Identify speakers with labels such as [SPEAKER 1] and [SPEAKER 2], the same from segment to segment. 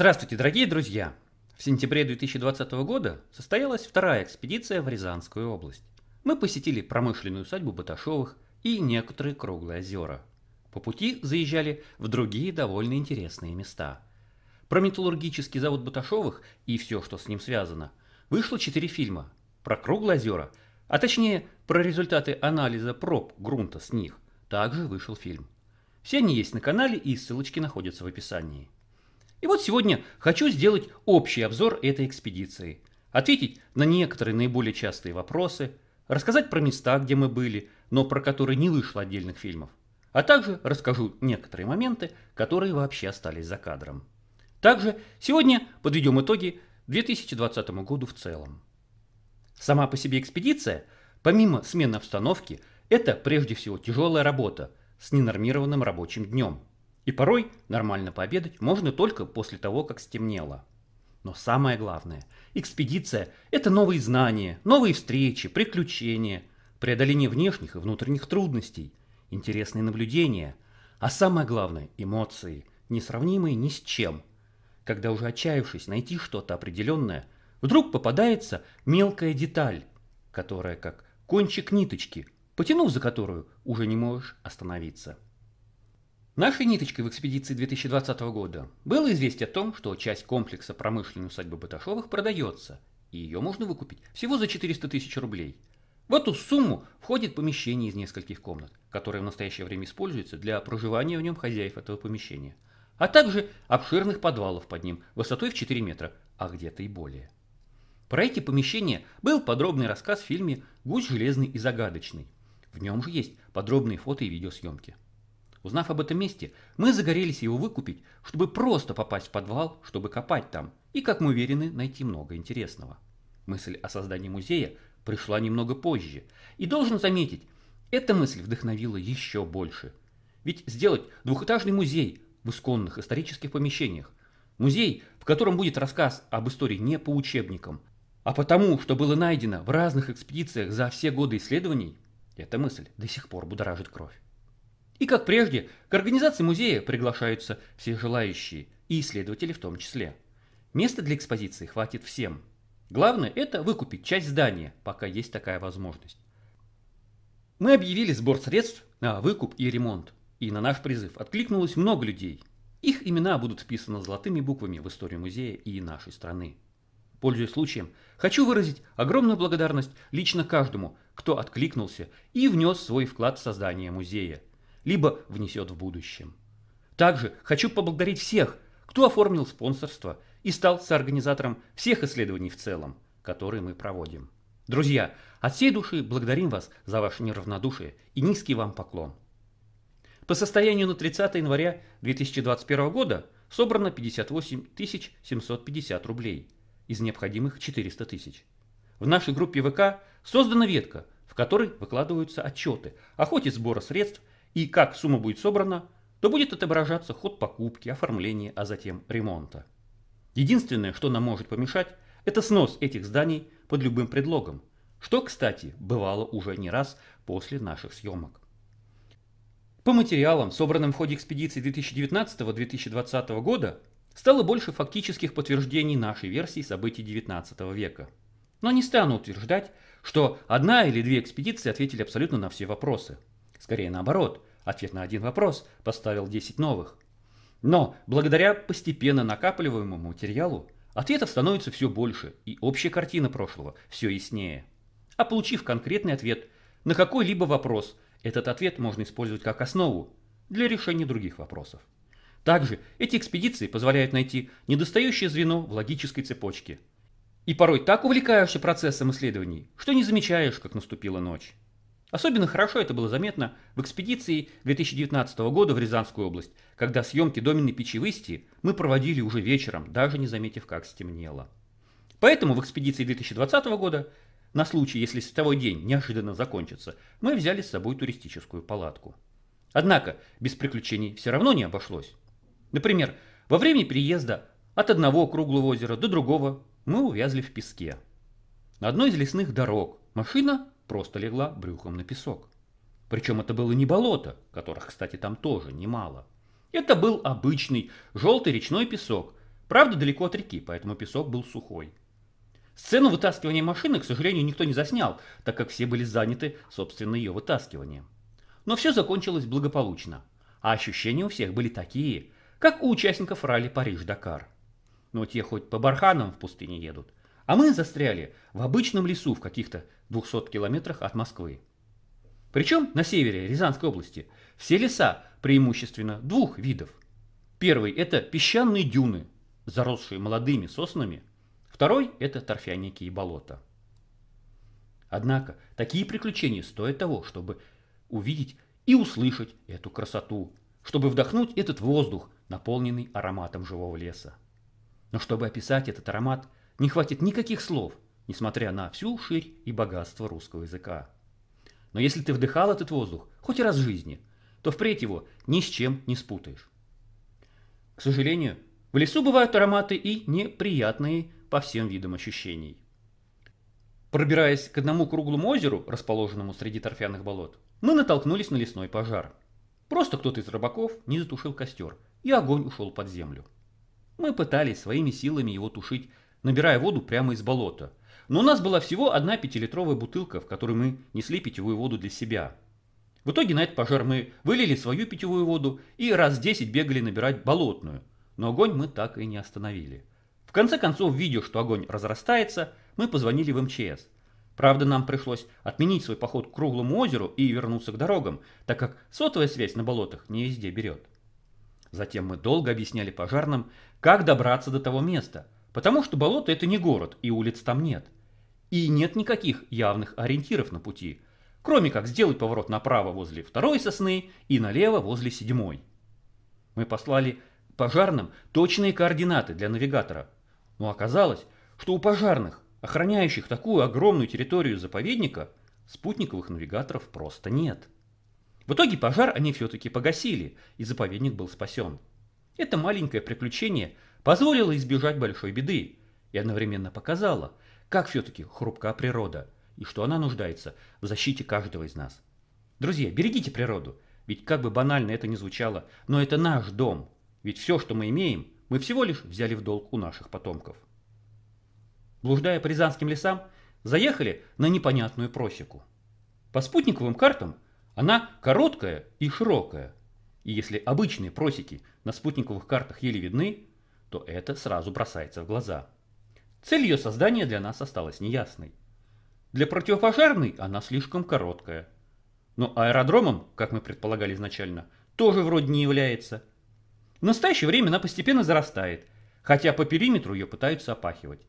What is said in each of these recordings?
[SPEAKER 1] Здравствуйте, дорогие друзья! В сентябре 2020 года состоялась вторая экспедиция в Рязанскую область. Мы посетили промышленную усадьбу Баташовых и некоторые круглые озера. По пути заезжали в другие довольно интересные места. Про металлургический завод Баташовых и все, что с ним связано, вышло четыре фильма. Про круглые озера, а точнее про результаты анализа проб грунта с них, также вышел фильм. Все они есть на канале и ссылочки находятся в описании. И вот сегодня хочу сделать общий обзор этой экспедиции, ответить на некоторые наиболее частые вопросы, рассказать про места, где мы были, но про которые не вышло отдельных фильмов, а также расскажу некоторые моменты, которые вообще остались за кадром. Также сегодня подведем итоги 2020 году в целом. Сама по себе экспедиция, помимо смены обстановки, это прежде всего тяжелая работа с ненормированным рабочим днем – и порой нормально пообедать можно только после того, как стемнело. Но самое главное, экспедиция – это новые знания, новые встречи, приключения, преодоление внешних и внутренних трудностей, интересные наблюдения, а самое главное – эмоции, несравнимые ни с чем. Когда уже отчаявшись найти что-то определенное, вдруг попадается мелкая деталь, которая как кончик ниточки, потянув за которую, уже не можешь остановиться. Нашей ниточкой в экспедиции 2020 года было известие о том, что часть комплекса промышленной усадьбы Баташовых продается, и ее можно выкупить всего за 400 тысяч рублей. В эту сумму входит помещение из нескольких комнат, которое в настоящее время используется для проживания в нем хозяев этого помещения, а также обширных подвалов под ним высотой в 4 метра, а где-то и более. Про эти помещения был подробный рассказ в фильме «Гусь железный и загадочный». В нем же есть подробные фото и видеосъемки. Узнав об этом месте, мы загорелись его выкупить, чтобы просто попасть в подвал, чтобы копать там, и, как мы уверены, найти много интересного. Мысль о создании музея пришла немного позже, и должен заметить, эта мысль вдохновила еще больше. Ведь сделать двухэтажный музей в исконных исторических помещениях, музей, в котором будет рассказ об истории не по учебникам, а потому, что было найдено в разных экспедициях за все годы исследований, эта мысль до сих пор будоражит кровь. И как прежде, к организации музея приглашаются все желающие, и исследователи в том числе. Места для экспозиции хватит всем. Главное – это выкупить часть здания, пока есть такая возможность. Мы объявили сбор средств на выкуп и ремонт, и на наш призыв откликнулось много людей. Их имена будут вписаны золотыми буквами в историю музея и нашей страны. Пользуясь случаем, хочу выразить огромную благодарность лично каждому, кто откликнулся и внес свой вклад в создание музея – либо внесет в будущем. Также хочу поблагодарить всех, кто оформил спонсорство и стал соорганизатором всех исследований в целом, которые мы проводим. Друзья, от всей души благодарим вас за ваше неравнодушие и низкий вам поклон. По состоянию на 30 января 2021 года собрано 58 750 рублей из необходимых 400 тысяч. В нашей группе ВК создана ветка, в которой выкладываются отчеты о ходе сбора средств и как сумма будет собрана, то будет отображаться ход покупки, оформления, а затем ремонта. Единственное, что нам может помешать, это снос этих зданий под любым предлогом, что, кстати, бывало уже не раз после наших съемок. По материалам, собранным в ходе экспедиции 2019-2020 года, стало больше фактических подтверждений нашей версии событий XIX века. Но не стану утверждать, что одна или две экспедиции ответили абсолютно на все вопросы – Скорее наоборот, ответ на один вопрос поставил 10 новых. Но благодаря постепенно накапливаемому материалу ответов становится все больше, и общая картина прошлого все яснее. А получив конкретный ответ на какой-либо вопрос, этот ответ можно использовать как основу для решения других вопросов. Также эти экспедиции позволяют найти недостающее звено в логической цепочке. И порой так увлекаешься процессом исследований, что не замечаешь, как наступила ночь. Особенно хорошо это было заметно в экспедиции 2019 года в Рязанскую область, когда съемки доменной печи в Истии мы проводили уже вечером, даже не заметив, как стемнело. Поэтому в экспедиции 2020 года, на случай, если световой день неожиданно закончится, мы взяли с собой туристическую палатку. Однако без приключений все равно не обошлось. Например, во время переезда от одного круглого озера до другого мы увязли в песке. На одной из лесных дорог машина просто легла брюхом на песок. Причем это было не болото, которых, кстати, там тоже немало. Это был обычный желтый речной песок, правда далеко от реки, поэтому песок был сухой. Сцену вытаскивания машины, к сожалению, никто не заснял, так как все были заняты, собственно, ее вытаскиванием. Но все закончилось благополучно, а ощущения у всех были такие, как у участников ралли Париж-Дакар. Но те хоть по барханам в пустыне едут, а мы застряли в обычном лесу в каких-то 200 километрах от Москвы. Причем на севере Рязанской области все леса преимущественно двух видов. Первый – это песчаные дюны, заросшие молодыми соснами. Второй – это торфяники и болота. Однако такие приключения стоят того, чтобы увидеть и услышать эту красоту, чтобы вдохнуть этот воздух, наполненный ароматом живого леса. Но чтобы описать этот аромат – не хватит никаких слов, несмотря на всю ширь и богатство русского языка. Но если ты вдыхал этот воздух, хоть раз в жизни, то впредь его ни с чем не спутаешь. К сожалению, в лесу бывают ароматы и неприятные по всем видам ощущений. Пробираясь к одному круглому озеру, расположенному среди торфяных болот, мы натолкнулись на лесной пожар. Просто кто-то из рыбаков не затушил костер, и огонь ушел под землю. Мы пытались своими силами его тушить набирая воду прямо из болота. Но у нас была всего одна пятилитровая бутылка, в которой мы несли питьевую воду для себя. В итоге на этот пожар мы вылили свою питьевую воду и раз десять бегали набирать болотную, но огонь мы так и не остановили. В конце концов, видя, что огонь разрастается, мы позвонили в МЧС. Правда, нам пришлось отменить свой поход к круглому озеру и вернуться к дорогам, так как сотовая связь на болотах не везде берет. Затем мы долго объясняли пожарным, как добраться до того места – Потому что болото – это не город, и улиц там нет. И нет никаких явных ориентиров на пути, кроме как сделать поворот направо возле второй сосны и налево возле седьмой. Мы послали пожарным точные координаты для навигатора, но оказалось, что у пожарных, охраняющих такую огромную территорию заповедника, спутниковых навигаторов просто нет. В итоге пожар они все-таки погасили, и заповедник был спасен. Это маленькое приключение – позволила избежать большой беды и одновременно показала, как все-таки хрупка природа и что она нуждается в защите каждого из нас. Друзья, берегите природу, ведь как бы банально это ни звучало, но это наш дом, ведь все, что мы имеем, мы всего лишь взяли в долг у наших потомков. Блуждая по рязанским лесам, заехали на непонятную просеку. По спутниковым картам она короткая и широкая. И если обычные просеки на спутниковых картах еле видны, то это сразу бросается в глаза. Цель ее создания для нас осталась неясной. Для противопожарной она слишком короткая. Но аэродромом, как мы предполагали изначально, тоже вроде не является. В настоящее время она постепенно зарастает, хотя по периметру ее пытаются опахивать.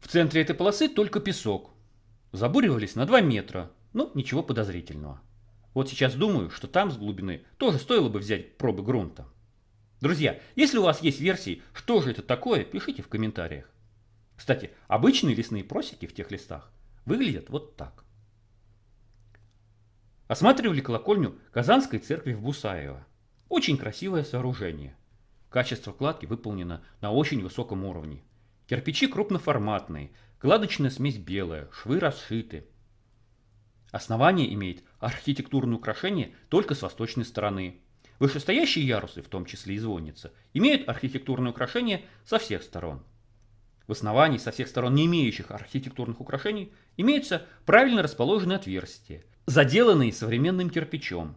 [SPEAKER 1] В центре этой полосы только песок. Забуривались на 2 метра, но ну, ничего подозрительного. Вот сейчас думаю, что там с глубины тоже стоило бы взять пробы грунта. Друзья, если у вас есть версии, что же это такое, пишите в комментариях. Кстати, обычные лесные просеки в тех листах выглядят вот так. Осматривали колокольню Казанской церкви в Бусаево. Очень красивое сооружение. Качество кладки выполнено на очень высоком уровне. Кирпичи крупноформатные, кладочная смесь белая, швы расшиты. Основание имеет архитектурное украшение только с восточной стороны. Вышестоящие ярусы, в том числе и звонница, имеют архитектурные украшения со всех сторон. В основании со всех сторон не имеющих архитектурных украшений имеются правильно расположенные отверстия, заделанные современным кирпичом,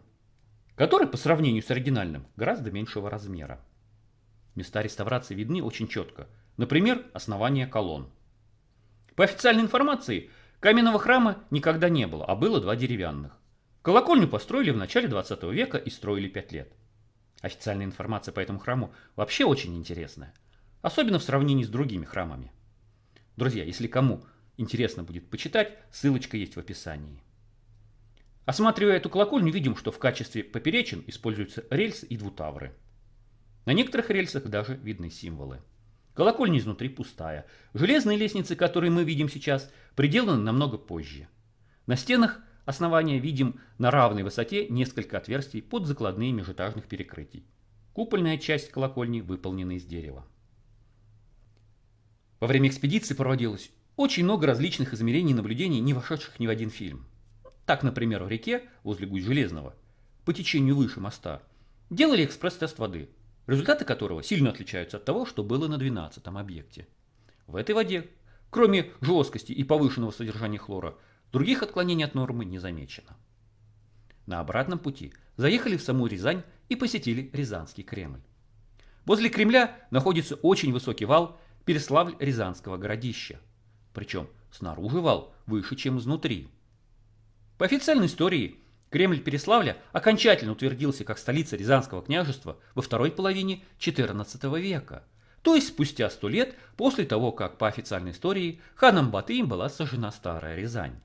[SPEAKER 1] который по сравнению с оригинальным гораздо меньшего размера. Места реставрации видны очень четко, например, основание колонн. По официальной информации, каменного храма никогда не было, а было два деревянных. Колокольню построили в начале 20 века и строили 5 лет. Официальная информация по этому храму вообще очень интересная, особенно в сравнении с другими храмами. Друзья, если кому интересно будет почитать, ссылочка есть в описании. Осматривая эту колокольню, видим, что в качестве поперечин используются рельсы и двутавры. На некоторых рельсах даже видны символы. Колокольня изнутри пустая. Железные лестницы, которые мы видим сейчас, приделаны намного позже. На стенах – основания видим на равной высоте несколько отверстий под закладные межэтажных перекрытий. Купольная часть колокольни выполнена из дерева. Во время экспедиции проводилось очень много различных измерений и наблюдений, не вошедших ни в один фильм. Так, например, в реке, возле Гусь-Железного, по течению выше моста, делали экспресс-тест воды, результаты которого сильно отличаются от того, что было на 12 объекте. В этой воде, кроме жесткости и повышенного содержания хлора, Других отклонений от нормы не замечено. На обратном пути заехали в саму Рязань и посетили Рязанский Кремль. Возле Кремля находится очень высокий вал Переславль-Рязанского городища. Причем снаружи вал выше, чем изнутри. По официальной истории Кремль Переславля окончательно утвердился как столица Рязанского княжества во второй половине XIV века, то есть спустя сто лет после того, как по официальной истории ханом Батыем была сожжена Старая Рязань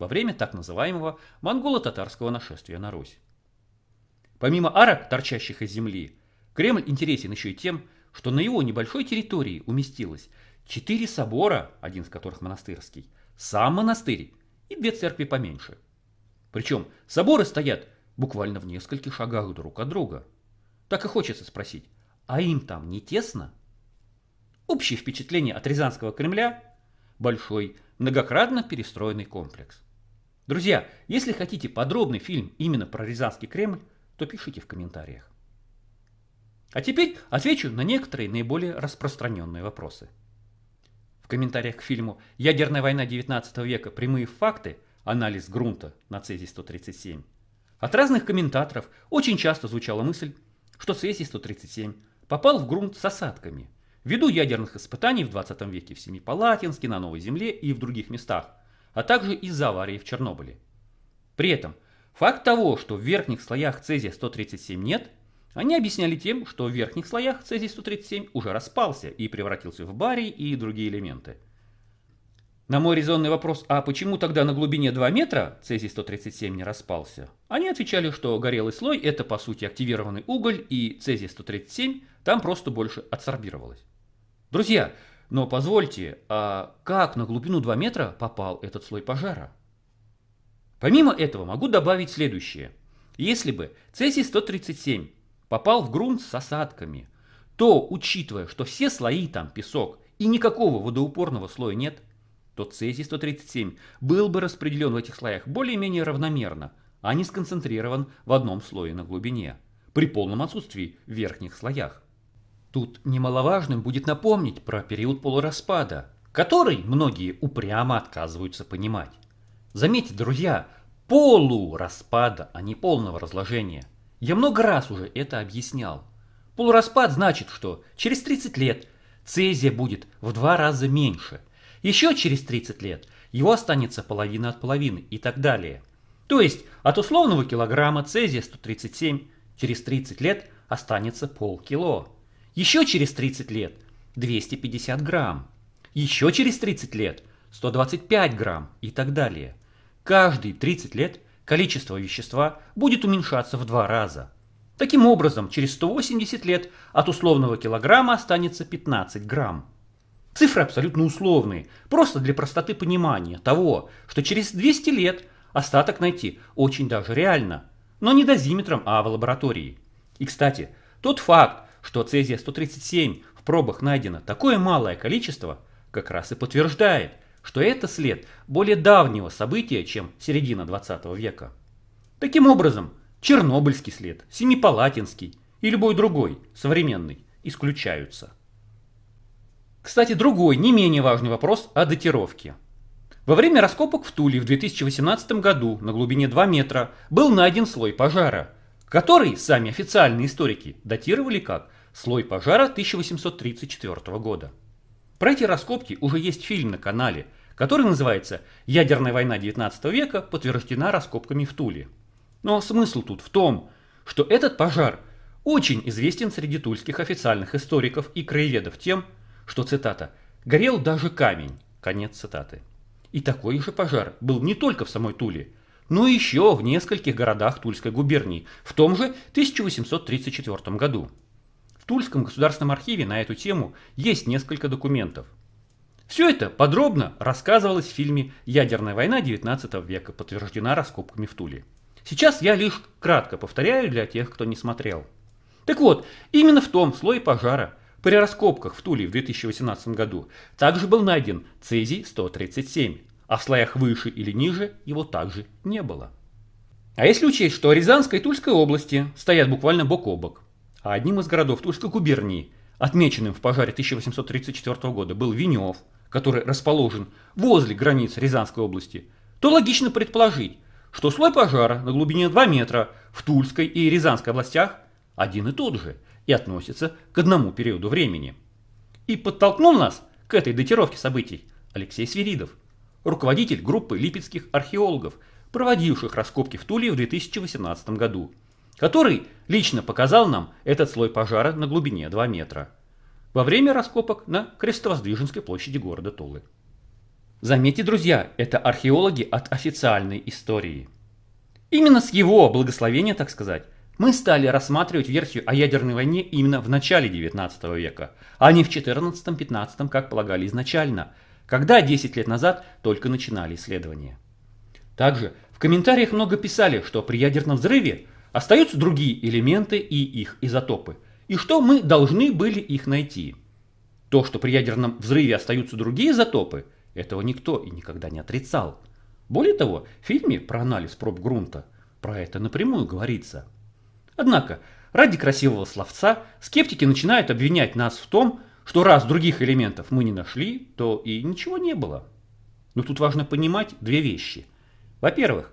[SPEAKER 1] во время так называемого монголо-татарского нашествия на Русь. Помимо арок, торчащих из земли, Кремль интересен еще и тем, что на его небольшой территории уместилось четыре собора, один из которых монастырский, сам монастырь и две церкви поменьше. Причем соборы стоят буквально в нескольких шагах друг от друга. Так и хочется спросить, а им там не тесно? Общее впечатление от Рязанского Кремля – большой, многократно перестроенный комплекс – Друзья, если хотите подробный фильм именно про Рязанский Кремль, то пишите в комментариях. А теперь отвечу на некоторые наиболее распространенные вопросы. В комментариях к фильму «Ядерная война 19 века. Прямые факты. Анализ грунта» на Цезий-137 от разных комментаторов очень часто звучала мысль, что Цезий-137 попал в грунт с осадками ввиду ядерных испытаний в 20 веке в Семипалатинске, на Новой Земле и в других местах, а также из-за аварии в Чернобыле. При этом факт того, что в верхних слоях цезия-137 нет, они объясняли тем, что в верхних слоях цезия 137 уже распался и превратился в барий и другие элементы. На мой резонный вопрос, а почему тогда на глубине 2 метра цезий-137 не распался, они отвечали, что горелый слой – это по сути активированный уголь, и цезий-137 там просто больше адсорбировалось. Друзья, но позвольте, а как на глубину 2 метра попал этот слой пожара? Помимо этого могу добавить следующее. Если бы Цезий-137 попал в грунт с осадками, то, учитывая, что все слои там песок и никакого водоупорного слоя нет, то Цезий-137 был бы распределен в этих слоях более-менее равномерно, а не сконцентрирован в одном слое на глубине, при полном отсутствии в верхних слоях. Тут немаловажным будет напомнить про период полураспада, который многие упрямо отказываются понимать. Заметьте, друзья, полураспада, а не полного разложения. Я много раз уже это объяснял. Полураспад значит, что через 30 лет цезия будет в два раза меньше. Еще через 30 лет его останется половина от половины и так далее. То есть от условного килограмма цезия 137 через 30 лет останется полкило. Еще через 30 лет 250 грамм. Еще через 30 лет 125 грамм и так далее. Каждые 30 лет количество вещества будет уменьшаться в два раза. Таким образом, через 180 лет от условного килограмма останется 15 грамм. Цифры абсолютно условные, просто для простоты понимания того, что через 200 лет остаток найти очень даже реально, но не дозиметром, а в лаборатории. И, кстати, тот факт, что цезия-137 в пробах найдено такое малое количество, как раз и подтверждает, что это след более давнего события, чем середина 20 века. Таким образом, Чернобыльский след, Семипалатинский и любой другой, современный, исключаются. Кстати, другой, не менее важный вопрос о датировке. Во время раскопок в Туле в 2018 году на глубине 2 метра был найден слой пожара – который сами официальные историки датировали как «Слой пожара 1834 года». Про эти раскопки уже есть фильм на канале, который называется «Ядерная война XIX века подтверждена раскопками в Туле». Но смысл тут в том, что этот пожар очень известен среди тульских официальных историков и краеведов тем, что, цитата, «горел даже камень», конец цитаты. И такой же пожар был не только в самой Туле – но ну еще в нескольких городах Тульской губернии в том же 1834 году. В Тульском государственном архиве на эту тему есть несколько документов. Все это подробно рассказывалось в фильме «Ядерная война XIX века», подтверждена раскопками в Туле. Сейчас я лишь кратко повторяю для тех, кто не смотрел. Так вот, именно в том слое пожара при раскопках в Туле в 2018 году также был найден цезий-137, а в слоях выше или ниже его также не было. А если учесть, что Рязанская и Тульская области стоят буквально бок о бок, а одним из городов Тульской губернии, отмеченным в пожаре 1834 года, был Венев, который расположен возле границ Рязанской области, то логично предположить, что слой пожара на глубине 2 метра в Тульской и Рязанской областях один и тот же и относится к одному периоду времени. И подтолкнул нас к этой датировке событий Алексей Свиридов, руководитель группы липецких археологов, проводивших раскопки в Туле в 2018 году, который лично показал нам этот слой пожара на глубине 2 метра во время раскопок на Крестовоздвиженской площади города Тулы. Заметьте, друзья, это археологи от официальной истории. Именно с его благословения, так сказать, мы стали рассматривать версию о ядерной войне именно в начале 19 века, а не в 14-15, как полагали изначально – когда 10 лет назад только начинали исследования. Также в комментариях много писали, что при ядерном взрыве остаются другие элементы и их изотопы, и что мы должны были их найти. То, что при ядерном взрыве остаются другие изотопы, этого никто и никогда не отрицал. Более того, в фильме про анализ проб грунта про это напрямую говорится. Однако, ради красивого словца, скептики начинают обвинять нас в том, что раз других элементов мы не нашли, то и ничего не было. Но тут важно понимать две вещи. Во-первых,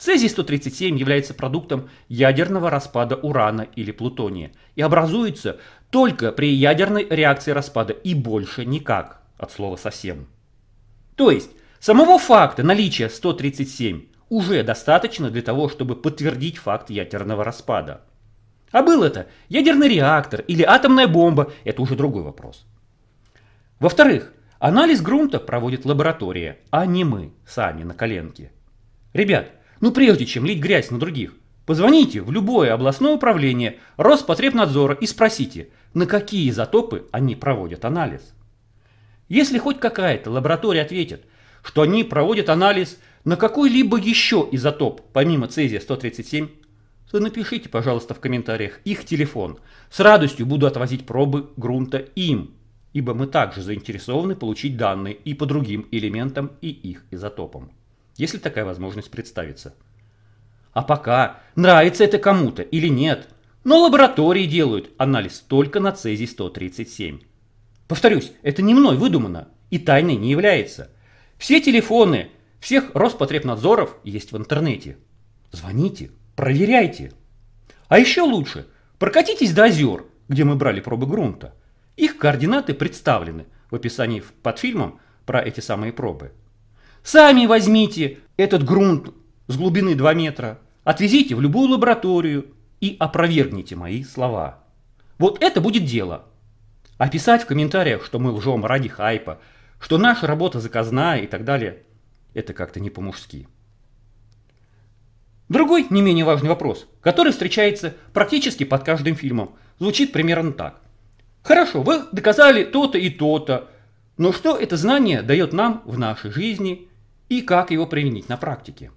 [SPEAKER 1] Цезий-137 является продуктом ядерного распада урана или плутония и образуется только при ядерной реакции распада и больше никак, от слова совсем. То есть, самого факта наличия 137 уже достаточно для того, чтобы подтвердить факт ядерного распада. А был это ядерный реактор или атомная бомба, это уже другой вопрос. Во-вторых, анализ грунта проводит лаборатория, а не мы, сами на коленке. Ребят, ну прежде чем лить грязь на других, позвоните в любое областное управление Роспотребнадзора и спросите, на какие изотопы они проводят анализ. Если хоть какая-то лаборатория ответит, что они проводят анализ на какой-либо еще изотоп, помимо цезия-137, то напишите, пожалуйста, в комментариях их телефон. С радостью буду отвозить пробы грунта им, ибо мы также заинтересованы получить данные и по другим элементам и их изотопам, если такая возможность представится. А пока, нравится это кому-то или нет, но лаборатории делают анализ только на цезий-137. Повторюсь, это не мной выдумано и тайной не является. Все телефоны всех Роспотребнадзоров есть в интернете. Звоните проверяйте. А еще лучше, прокатитесь до озер, где мы брали пробы грунта. Их координаты представлены в описании под фильмом про эти самые пробы. Сами возьмите этот грунт с глубины 2 метра, отвезите в любую лабораторию и опровергните мои слова. Вот это будет дело. Описать а в комментариях, что мы лжем ради хайпа, что наша работа заказная и так далее, это как-то не по-мужски. Другой, не менее важный вопрос, который встречается практически под каждым фильмом, звучит примерно так. Хорошо, вы доказали то-то и то-то, но что это знание дает нам в нашей жизни и как его применить на практике?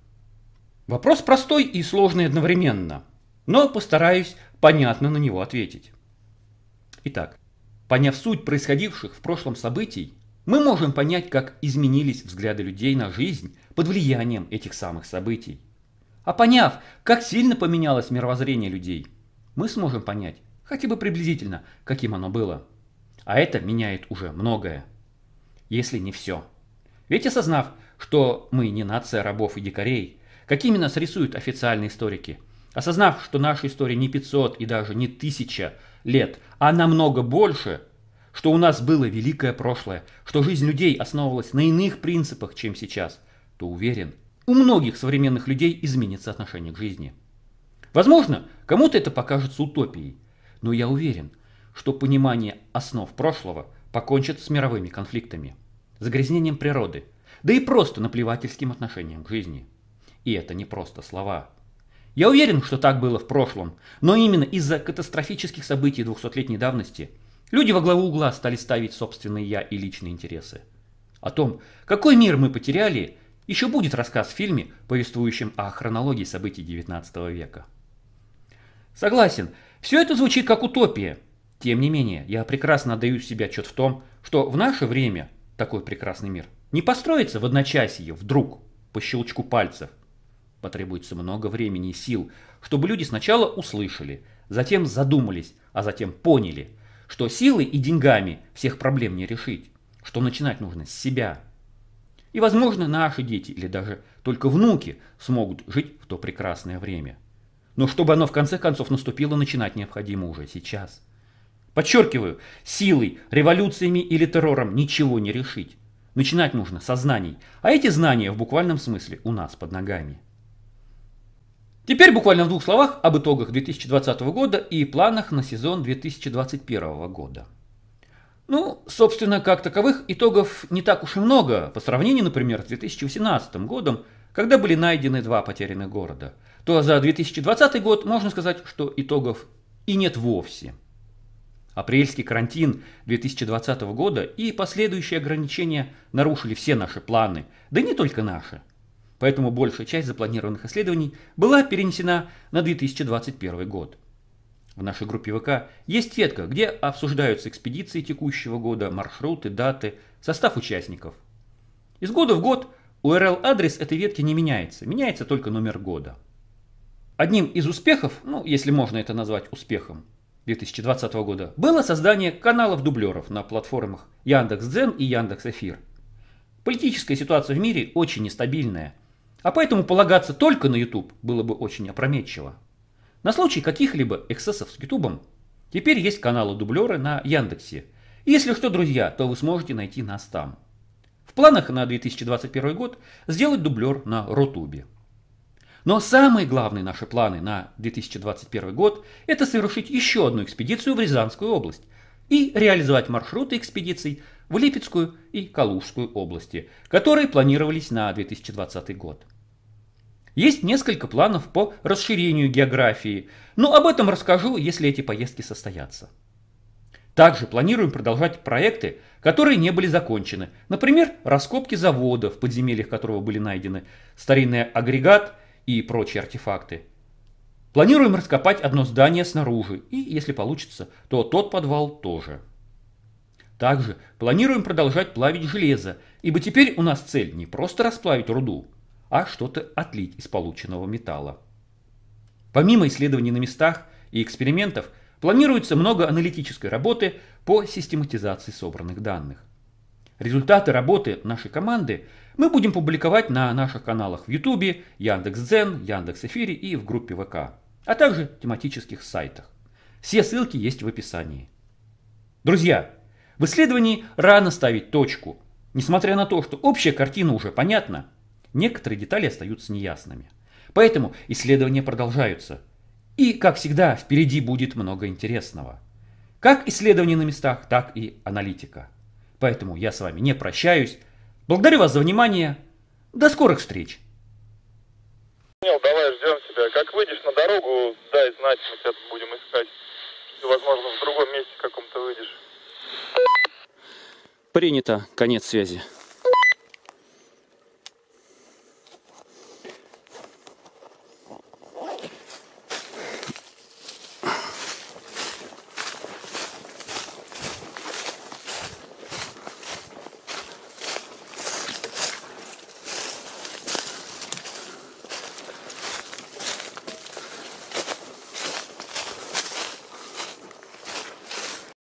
[SPEAKER 1] Вопрос простой и сложный одновременно, но постараюсь понятно на него ответить. Итак, поняв суть происходивших в прошлом событий, мы можем понять, как изменились взгляды людей на жизнь под влиянием этих самых событий. А поняв, как сильно поменялось мировоззрение людей, мы сможем понять, хотя бы приблизительно, каким оно было. А это меняет уже многое, если не все. Ведь осознав, что мы не нация рабов и дикарей, какими нас рисуют официальные историки, осознав, что наша история не 500 и даже не 1000 лет, а намного больше, что у нас было великое прошлое, что жизнь людей основывалась на иных принципах, чем сейчас, то уверен, у многих современных людей изменится отношение к жизни. Возможно, кому-то это покажется утопией, но я уверен, что понимание основ прошлого покончит с мировыми конфликтами, загрязнением природы, да и просто наплевательским отношением к жизни. И это не просто слова. Я уверен, что так было в прошлом, но именно из-за катастрофических событий 200-летней давности люди во главу угла стали ставить собственные «я» и личные интересы. О том, какой мир мы потеряли, еще будет рассказ в фильме, повествующем о хронологии событий XIX века. Согласен, все это звучит как утопия. Тем не менее, я прекрасно отдаю себе отчет в том, что в наше время такой прекрасный мир не построится в одночасье, вдруг, по щелчку пальцев. Потребуется много времени и сил, чтобы люди сначала услышали, затем задумались, а затем поняли, что силой и деньгами всех проблем не решить, что начинать нужно с себя – и, возможно, наши дети или даже только внуки смогут жить в то прекрасное время. Но чтобы оно в конце концов наступило, начинать необходимо уже сейчас. Подчеркиваю, силой, революциями или террором ничего не решить. Начинать нужно со знаний, а эти знания в буквальном смысле у нас под ногами. Теперь буквально в двух словах об итогах 2020 года и планах на сезон 2021 года. Ну, собственно, как таковых итогов не так уж и много по сравнению, например, с 2018 годом, когда были найдены два потерянных города, то за 2020 год можно сказать, что итогов и нет вовсе. Апрельский карантин 2020 года и последующие ограничения нарушили все наши планы, да и не только наши. Поэтому большая часть запланированных исследований была перенесена на 2021 год. В нашей группе ВК есть ветка, где обсуждаются экспедиции текущего года, маршруты, даты, состав участников. Из года в год URL-адрес этой ветки не меняется, меняется только номер года. Одним из успехов, ну если можно это назвать успехом, 2020 года было создание каналов-дублеров на платформах Яндекс.Дзен и Яндекс.Эфир. Политическая ситуация в мире очень нестабильная, а поэтому полагаться только на YouTube было бы очень опрометчиво. На случай каких-либо эксцессов с Ютубом теперь есть каналы дублеры на Яндексе. И если что, друзья, то вы сможете найти нас там. В планах на 2021 год сделать дублер на Ротубе. Но самые главные наши планы на 2021 год – это совершить еще одну экспедицию в Рязанскую область и реализовать маршруты экспедиций в Липецкую и Калужскую области, которые планировались на 2020 год. Есть несколько планов по расширению географии, но об этом расскажу, если эти поездки состоятся. Также планируем продолжать проекты, которые не были закончены. Например, раскопки завода, в подземельях которого были найдены старинный агрегат и прочие артефакты. Планируем раскопать одно здание снаружи, и, если получится, то тот подвал тоже. Также планируем продолжать плавить железо, ибо теперь у нас цель не просто расплавить руду, а что-то отлить из полученного металла. Помимо исследований на местах и экспериментов, планируется много аналитической работы по систематизации собранных данных. Результаты работы нашей команды мы будем публиковать на наших каналах в YouTube, Яндекс.Дзен, Яндекс.Эфире и в группе ВК, а также тематических сайтах. Все ссылки есть в описании. Друзья, в исследовании рано ставить точку. Несмотря на то, что общая картина уже понятна, некоторые детали остаются неясными. Поэтому исследования продолжаются. И, как всегда, впереди будет много интересного. Как исследования на местах, так и аналитика. Поэтому я с вами не прощаюсь. Благодарю вас за внимание. До скорых встреч. Нил, давай ждем тебя. Как выйдешь на дорогу, дай знать, мы тебя будем искать. И, возможно, в другом месте каком-то выйдешь. Принято. Конец связи.